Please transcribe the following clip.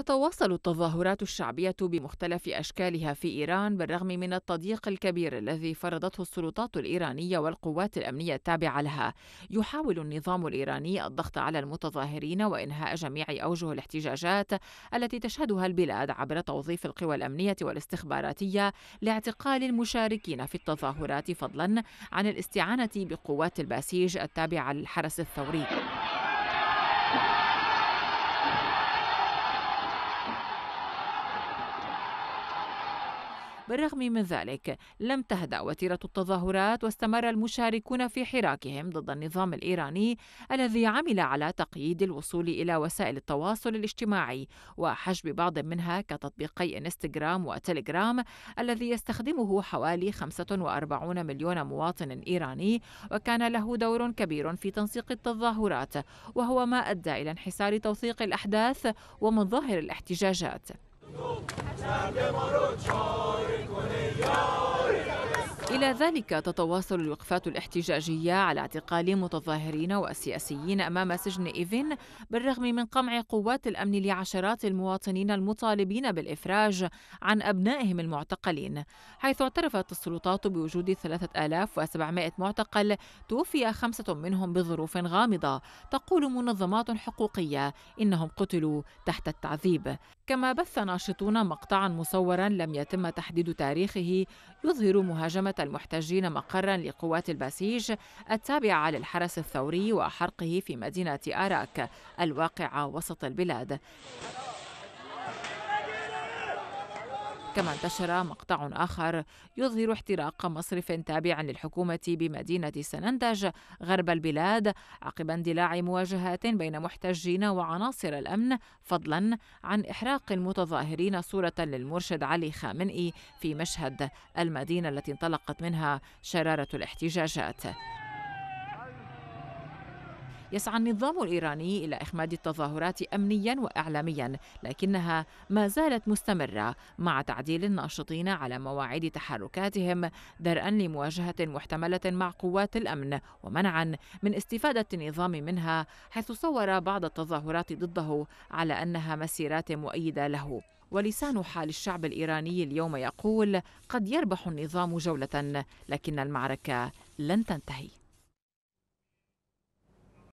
تتواصل التظاهرات الشعبية بمختلف أشكالها في إيران بالرغم من التضييق الكبير الذي فرضته السلطات الإيرانية والقوات الأمنية التابعة لها. يحاول النظام الإيراني الضغط على المتظاهرين وإنهاء جميع أوجه الاحتجاجات التي تشهدها البلاد عبر توظيف القوى الأمنية والاستخباراتية لاعتقال المشاركين في التظاهرات فضلا عن الاستعانة بقوات الباسيج التابعة للحرس الثوري. بالرغم من ذلك لم تهدأ وتيرة التظاهرات واستمر المشاركون في حراكهم ضد النظام الإيراني الذي عمل على تقييد الوصول إلى وسائل التواصل الاجتماعي وحجب بعض منها كتطبيقي انستغرام وتليجرام الذي يستخدمه حوالي 45 مليون مواطن إيراني وكان له دور كبير في تنسيق التظاهرات وهو ما أدى إلى انحسار توثيق الأحداث ومظاهر الاحتجاجات إلى ذلك تتواصل الوقفات الاحتجاجية على اعتقال متظاهرين وسياسيين أمام سجن إيفين بالرغم من قمع قوات الأمن لعشرات المواطنين المطالبين بالإفراج عن أبنائهم المعتقلين حيث اعترفت السلطات بوجود 3700 معتقل توفي خمسة منهم بظروف غامضة تقول منظمات حقوقية إنهم قتلوا تحت التعذيب كما بث ناشطون مقطعا مصورا لم يتم تحديد تاريخه يظهر مهاجمة المحتجين مقرا لقوات البسيج التابعة للحرس الثوري وحرقه في مدينة آراك الواقعة وسط البلاد كما انتشر مقطع آخر يظهر احتراق مصرف تابع للحكومة بمدينة سنندج غرب البلاد عقب اندلاع مواجهات بين محتجين وعناصر الأمن فضلا عن إحراق المتظاهرين صورة للمرشد علي خامنئي في مشهد المدينة التي انطلقت منها شرارة الاحتجاجات يسعى النظام الإيراني إلى إخماد التظاهرات أمنيا وإعلاميا لكنها ما زالت مستمرة مع تعديل الناشطين على مواعيد تحركاتهم درءا لمواجهة محتملة مع قوات الأمن ومنعا من استفادة النظام منها حيث صور بعض التظاهرات ضده على أنها مسيرات مؤيدة له ولسان حال الشعب الإيراني اليوم يقول قد يربح النظام جولة لكن المعركة لن تنتهي